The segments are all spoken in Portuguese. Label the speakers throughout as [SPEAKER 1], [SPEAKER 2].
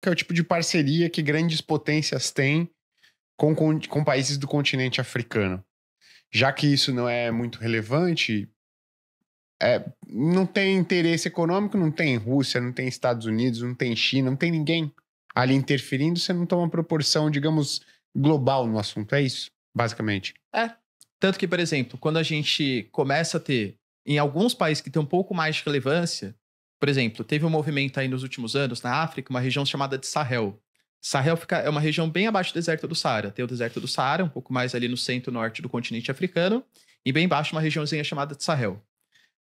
[SPEAKER 1] que é o tipo de parceria que grandes potências têm com, com, com países do continente africano. Já que isso não é muito relevante, é, não tem interesse econômico, não tem Rússia, não tem Estados Unidos, não tem China, não tem ninguém ali interferindo, você não toma proporção, digamos, global no assunto. É isso, basicamente. É. Tanto que, por exemplo, quando a gente começa a ter, em alguns países que
[SPEAKER 2] tem um pouco mais de relevância, por exemplo, teve um movimento aí nos últimos anos na África, uma região chamada de Sahel. Sahel fica, é uma região bem abaixo do deserto do Saara. Tem o deserto do Saara, um pouco mais ali no centro-norte do continente africano, e bem embaixo uma regiãozinha chamada de Sahel.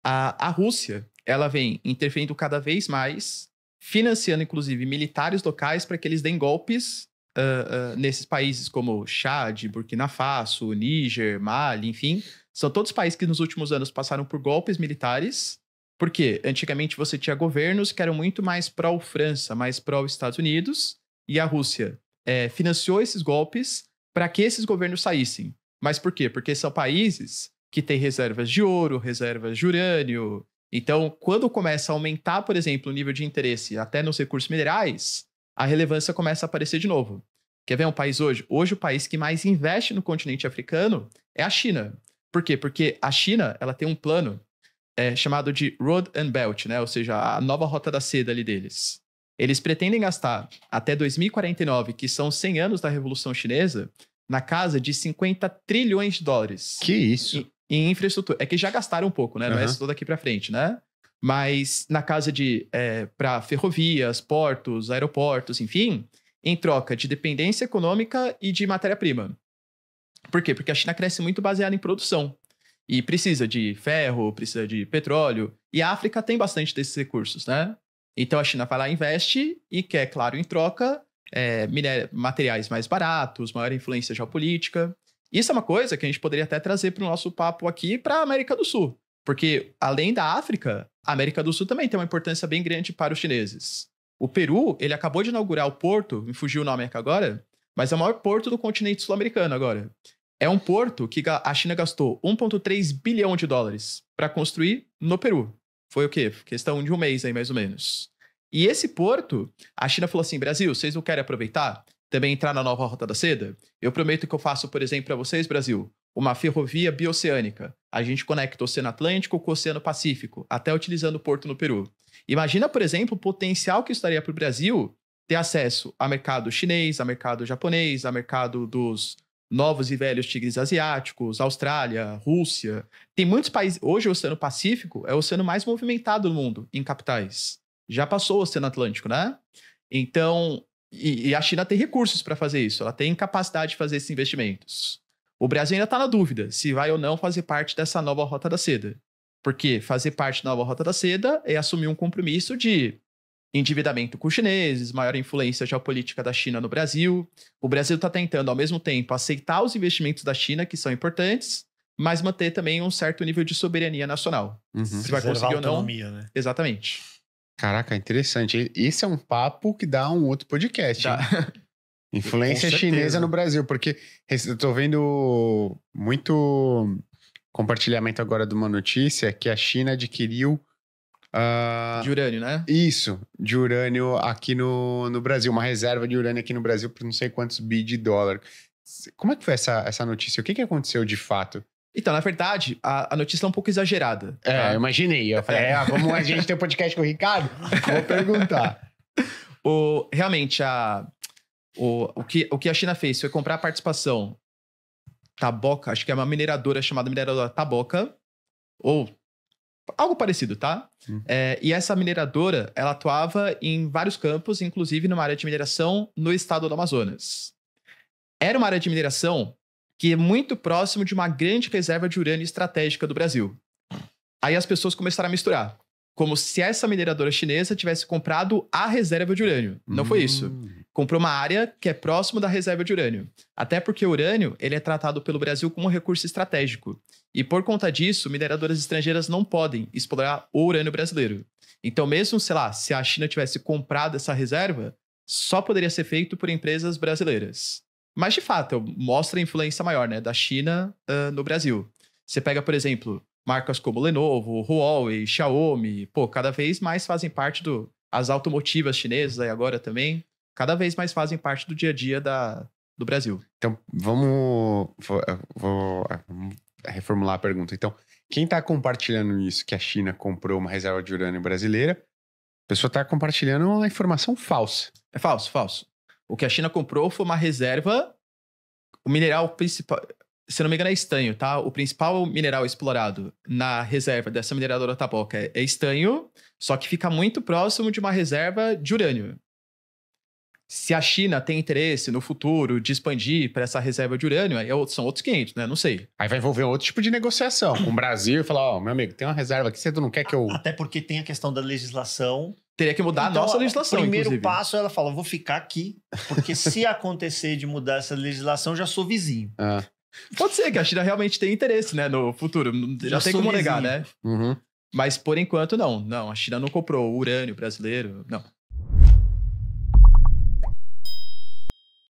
[SPEAKER 2] A, a Rússia, ela vem interferindo cada vez mais, financiando inclusive militares locais para que eles deem golpes uh, uh, nesses países como Chad, Burkina Faso, Níger, Mali, enfim. São todos países que nos últimos anos passaram por golpes militares porque antigamente você tinha governos que eram muito mais pró-França, mais pró-Estados Unidos, e a Rússia é, financiou esses golpes para que esses governos saíssem. Mas por quê? Porque são países que têm reservas de ouro, reservas de urânio. Então, quando começa a aumentar, por exemplo, o nível de interesse até nos recursos minerais, a relevância começa a aparecer de novo. Quer ver um país hoje? Hoje o país que mais investe no continente africano é a China. Por quê? Porque a China ela tem um plano é, chamado de Road and Belt, né? ou seja, a nova rota da seda ali deles. Eles pretendem gastar até 2049, que são 100 anos da Revolução Chinesa, na casa de 50 trilhões de dólares. Que isso? Em, em infraestrutura. É que já gastaram um pouco, né? Uhum. Não é isso daqui para frente, né? Mas na casa de. É, para ferrovias, portos, aeroportos, enfim, em troca de dependência econômica e de matéria-prima. Por quê? Porque a China cresce muito baseada em produção. E precisa de ferro, precisa de petróleo. E a África tem bastante desses recursos, né? Então a China vai lá, investe e quer, claro, em troca, é, materiais mais baratos, maior influência geopolítica. Isso é uma coisa que a gente poderia até trazer para o nosso papo aqui para a América do Sul. Porque, além da África, a América do Sul também tem uma importância bem grande para os chineses. O Peru, ele acabou de inaugurar o porto, me fugiu o nome agora, mas é o maior porto do continente sul-americano agora. É um porto que a China gastou 1,3 bilhão de dólares para construir no Peru. Foi o quê? Questão de um mês aí, mais ou menos. E esse porto, a China falou assim: Brasil, vocês não querem aproveitar? Também entrar na nova Rota da Seda? Eu prometo que eu faço, por exemplo, para vocês, Brasil, uma ferrovia bioceânica. A gente conecta o Oceano Atlântico com o Oceano Pacífico, até utilizando o porto no Peru. Imagina, por exemplo, o potencial que estaria para o Brasil ter acesso a mercado chinês, a mercado japonês, a mercado dos novos e velhos tigres asiáticos, Austrália, Rússia. Tem muitos países. Hoje, o Oceano Pacífico é o oceano mais movimentado do mundo em capitais. Já passou o Oceano Atlântico, né? Então, e, e a China tem recursos para fazer isso, ela tem capacidade de fazer esses investimentos. O Brasil ainda está na dúvida se vai ou não fazer parte dessa nova Rota da Seda. Porque fazer parte da nova Rota da Seda é assumir um compromisso de endividamento com os chineses, maior influência geopolítica da China no Brasil. O Brasil está tentando, ao mesmo tempo, aceitar os investimentos da China, que são importantes, mas manter também um certo nível de soberania nacional. Uhum.
[SPEAKER 1] Se vai conseguir ou não. Né? Exatamente. Caraca, interessante. Esse é um papo que dá um outro podcast. Influência chinesa no Brasil, porque eu tô vendo muito compartilhamento agora de uma notícia que a China adquiriu Uh, de urânio, né? Isso, de urânio aqui no, no Brasil, uma reserva de urânio aqui no Brasil por não sei quantos bi de dólar. Como é que foi essa, essa notícia? O que, que aconteceu de fato? Então, na verdade, a, a notícia é um pouco exagerada. É, tá? eu imaginei. Eu falei, é. como a gente tem um podcast com o Ricardo, vou perguntar. o, realmente,
[SPEAKER 2] a, o, o, que, o que a China fez foi comprar a participação Taboca, acho que é uma mineradora chamada mineradora Taboca, ou Algo parecido, tá? Uhum. É, e essa mineradora, ela atuava em vários campos, inclusive numa área de mineração no estado do Amazonas. Era uma área de mineração que é muito próximo de uma grande reserva de urânio estratégica do Brasil. Aí as pessoas começaram a misturar. Como se essa mineradora chinesa tivesse comprado a reserva de urânio. Não hum. foi isso. Hum comprou uma área que é próximo da reserva de urânio. Até porque o urânio ele é tratado pelo Brasil como um recurso estratégico. E por conta disso, mineradoras estrangeiras não podem explorar o urânio brasileiro. Então, mesmo, sei lá, se a China tivesse comprado essa reserva, só poderia ser feito por empresas brasileiras. Mas, de fato, mostra a influência maior né, da China uh, no Brasil. Você pega, por exemplo, marcas como Lenovo, Huawei, Xiaomi, pô, cada vez mais fazem parte do as automotivas chinesas aí agora também cada vez mais fazem parte do dia a dia da,
[SPEAKER 1] do Brasil. Então, vamos. Vou, vou eh, reformular a pergunta. Então, quem está compartilhando isso, que a China comprou uma reserva de urânio brasileira, a pessoa está compartilhando uma informação falsa. É falso, falso. O que a China comprou foi uma reserva. O mineral principal.
[SPEAKER 2] Se não me engano, é estanho, tá? O principal mineral explorado na reserva dessa mineradora Taboca é, é estanho, só que fica muito próximo de uma reserva de urânio. Se a China tem interesse no futuro de expandir para essa reserva de urânio, aí é são outros 500,
[SPEAKER 1] né? Não sei. Aí vai envolver outro tipo de negociação com o Brasil e falar: ó, oh, meu amigo, tem uma reserva aqui, você não quer que eu. Até porque tem a questão da legislação Teria que mudar então, a nossa legislação. O primeiro inclusive.
[SPEAKER 2] passo, é ela fala: vou ficar aqui, porque se acontecer de mudar essa legislação, já sou vizinho. Ah. Pode ser que a China realmente tenha interesse, né, no futuro. Já, já tem como vizinho. negar, né? Uhum. Mas por enquanto, não. Não, a China não comprou o urânio brasileiro, não.